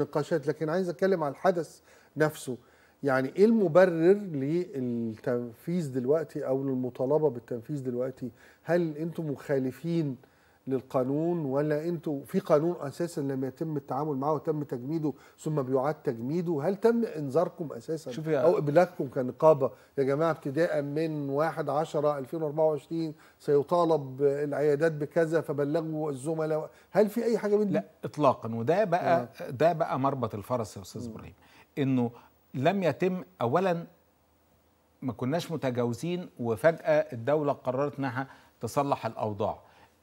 نقاشات لكن عايز اتكلم على الحدث نفسه يعني ايه المبرر للتنفيذ دلوقتي او للمطالبه بالتنفيذ دلوقتي هل انتم مخالفين للقانون ولا انتوا في قانون اساسا لم يتم التعامل معه وتم تجميده ثم بيعاد تجميده هل تم انذاركم اساسا شوفي او ابلاغكم كنقابه يا جماعه ابتداء من 1 10 2024 سيطالب العيادات بكذا فبلغوا الزملاء هل في اي حاجه من دي؟ لا اطلاقا وده بقى آه. ده بقى مربط الفرس يا استاذ آه. ابراهيم انه لم يتم اولا ما كناش متجاوزين وفجاه الدوله قررت انها تصلح الاوضاع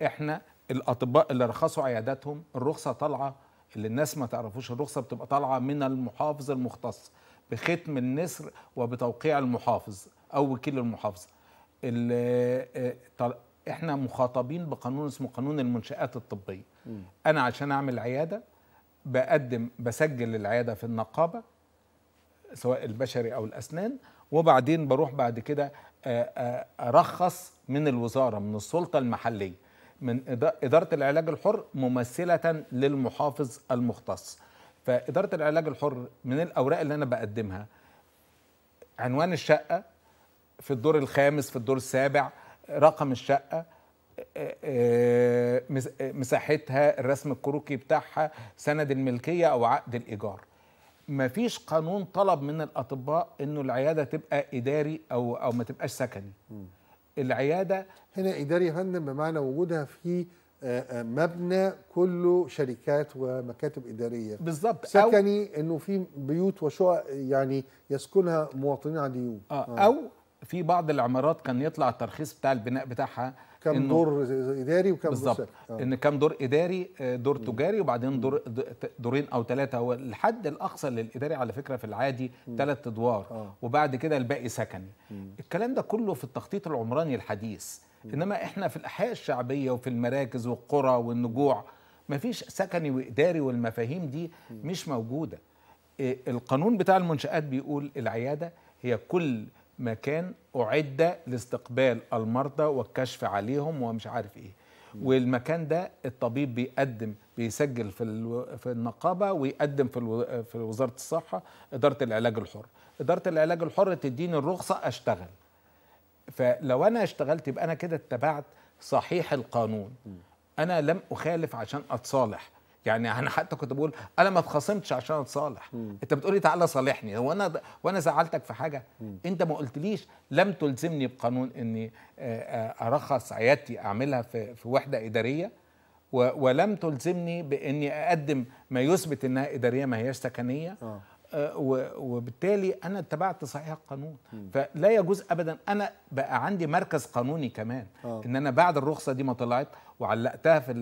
احنا الاطباء اللي رخصوا عياداتهم الرخصه طالعه اللي الناس ما تعرفوش الرخصه بتبقى طالعه من المحافظ المختص بختم النسر وبتوقيع المحافظ او وكيل المحافظه آه، احنا مخاطبين بقانون اسمه قانون المنشآت الطبية م. انا عشان اعمل عيادة بقدم بسجل العيادة في النقابة سواء البشري او الاسنان وبعدين بروح بعد كده آه، آه، ارخص من الوزارة من السلطة المحلية من إدارة العلاج الحر ممثلة للمحافظ المختص فإدارة العلاج الحر من الأوراق اللي أنا بقدمها عنوان الشقة في الدور الخامس في الدور السابع رقم الشقة مساحتها الرسم الكروكي بتاعها سند الملكية أو عقد الإيجار مفيش قانون طلب من الأطباء إنه العيادة تبقى إداري أو أو ما تبقاش سكني العياده هنا اداري يا فندم بمعنى وجودها في آه، آه، مبنى كله شركات ومكاتب اداريه بالظبط سكني انه في بيوت وشقق يعني يسكنها مواطنين عاديون آه, آه. او في بعض العمارات كان يطلع الترخيص بتاع البناء بتاعها كام دور اداري وكام بالظبط دور آه. ان كام دور اداري آه، دور تجاري وبعدين دور دورين او ثلاثه هو الحد الاقصى للاداري على فكره في العادي ثلاث ادوار آه. وبعد كده الباقي سكني مم. الكلام ده كله في التخطيط العمراني الحديث مم. انما احنا في الاحياء الشعبيه وفي المراكز والقرى والنجوع مفيش سكني واداري والمفاهيم دي مم. مش موجوده آه، القانون بتاع المنشآت بيقول العيادة هي كل مكان أعد لاستقبال المرضى والكشف عليهم ومش عارف إيه والمكان ده الطبيب بيقدم بيسجل في في النقابه ويقدم في في وزاره الصحه اداره العلاج الحر اداره العلاج الحر تديني الرخصه اشتغل فلو انا اشتغلت يبقى انا كده اتبعت صحيح القانون انا لم اخالف عشان اتصالح يعني انا حتى كنت بقول انا ما اتخاصمتش عشان اتصالح انت بتقولي تعالى صالحني هو انا وانا زعلتك في حاجه مم. انت ما قلتليش لم تلزمني بقانون اني آه، آه، ارخص عيادتي اعملها في في وحده اداريه ولم تلزمني باني اقدم ما يثبت انها اداريه ما هياش سكنيه آه. آه، وبالتالي انا اتبعت صحيح القانون فلا يجوز ابدا انا بقى عندي مركز قانوني كمان آه. ان انا بعد الرخصه دي ما طلعت وعلقتها في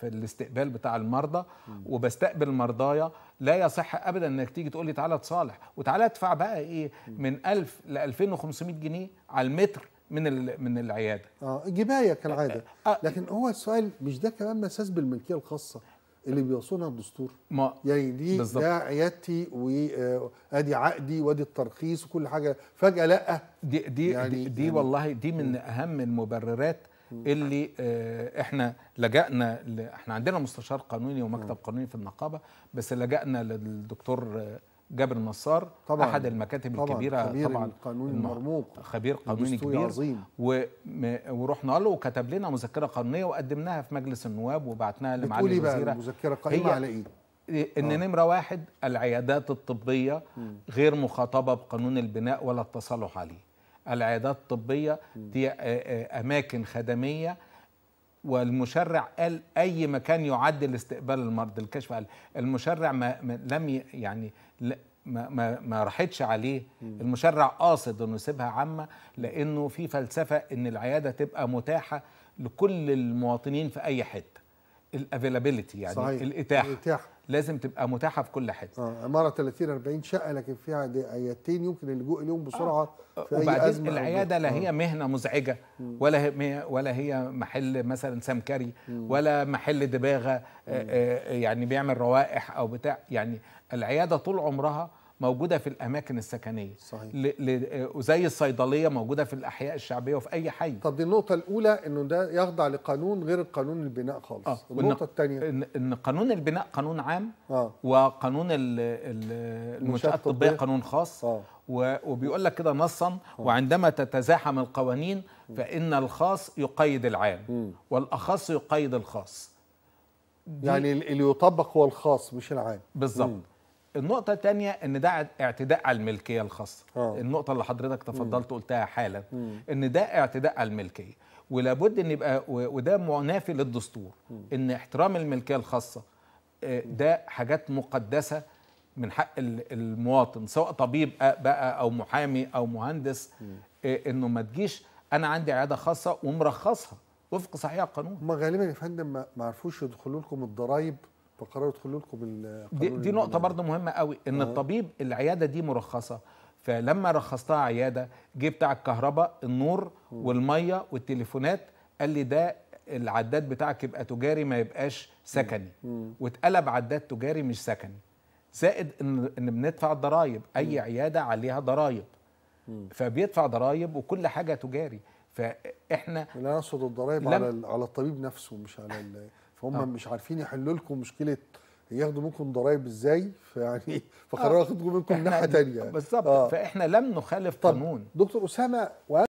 في الاستقبال بتاع المرضى وبستقبل مرضايا لا يصح ابدا انك تيجي تقول لي تعالى اتصالح وتعالى ادفع بقى ايه من 1000 ل 2500 جنيه على المتر من من العياده اه جبايه كالعاده آه، آه. لكن هو السؤال مش ده كمان مساس بالملكيه الخاصه اللي بيصونها الدستور ما يعني دي بالزبط. ده عيادتي وادي عقدي وادي الترخيص وكل حاجه فجاه لا دي دي يعني دي, يعني والله دي من م. اهم المبررات اللي احنا لجأنا احنا عندنا مستشار قانوني ومكتب م. قانوني في النقابه بس لجأنا للدكتور جابر النصار طبعا احد المكاتب طبعًا الكبيره خبير طبعا مرموق المرموق خبير قانوني كبير عظيم ورحنا له وكتب لنا مذكره قانونيه وقدمناها في مجلس النواب وبعتناها لمعالي الوزيره المذكره قائمه على ايه؟ ان آه. نمره واحد العيادات الطبيه غير مخاطبه بقانون البناء ولا التصالح عليه العيادات الطبيه دي آه، آه، اماكن خدميه والمشرع قال أي مكان يعد لاستقبال المرض الكشف قال المشرع ما, لم يعني ما, ما, ما راحتش عليه المشرع قاصد انه يسيبها عامه لانه في فلسفه ان العياده تبقى متاحه لكل المواطنين في اي حته الافيلابيلتي يعني صحيح. الاتاحه الاتاحه لازم تبقى متاحه في كل حته اه عماره 30 40 شقه لكن فيها عيادتين يمكن اللجوء اليوم بسرعه آه. في وبعدين أي أزمة العياده لا آه. هي مهنه مزعجه ولا هي ولا هي محل مثلا سمكري مم. ولا محل دباغه آه, آه، يعني بيعمل روائح او بتاع يعني العياده طول عمرها موجوده في الاماكن السكنيه صحيح وزي آه، الصيدليه موجوده في الاحياء الشعبيه وفي اي حي طب دي النقطه الاولى انه ده يخضع لقانون غير قانون البناء خالص آه. النقطه الثانيه إن, ان قانون البناء قانون عام آه. وقانون المنشات الطبيه قانون خاص آه. وبيقول لك كده نصا آه. وعندما تتزاحم القوانين فان الخاص يقيد العام م. والاخص يقيد الخاص يعني اللي يطبق هو الخاص مش العام بالظبط النقطه الثانيه ان ده اعتداء على الملكيه الخاصه أوه. النقطه اللي حضرتك تفضلت قلتها حالا مم. ان ده اعتداء على الملكيه ولابد ان يبقى وده منافي للدستور مم. ان احترام الملكيه الخاصه آه، ده حاجات مقدسه من حق المواطن سواء طبيب بقى او محامي او مهندس مم. آه، انه ما تجيش انا عندي عياده خاصه ومرخصها وفق صحيح القانون ما غالبا يا فندم ما عرفوش يدخلوا لكم الضرايب فقرروا يدخلوا لكم دي, دي نقطه برضه مهمه قوي ان آه. الطبيب العياده دي مرخصه فلما رخصتها عياده جه بتاع الكهرباء النور والميه والتليفونات قال لي ده العداد بتاعك يبقى تجاري ما يبقاش سكني واتقلب عداد تجاري مش سكني زائد ان ان بندفع الضرايب اي عياده عليها ضرايب فبيدفع ضرايب وكل حاجه تجاري فاحنا لا اقصد الضرايب على على الطبيب نفسه مش على فهم آه. مش عارفين يحلوا لكم مشكله ياخدوا منكم ضرائب ازاي فيعني فقرروا آه. ياخدوا منكم ناحيه تانية بالظبط آه. فاحنا لم نخالف قانون دكتور اسامه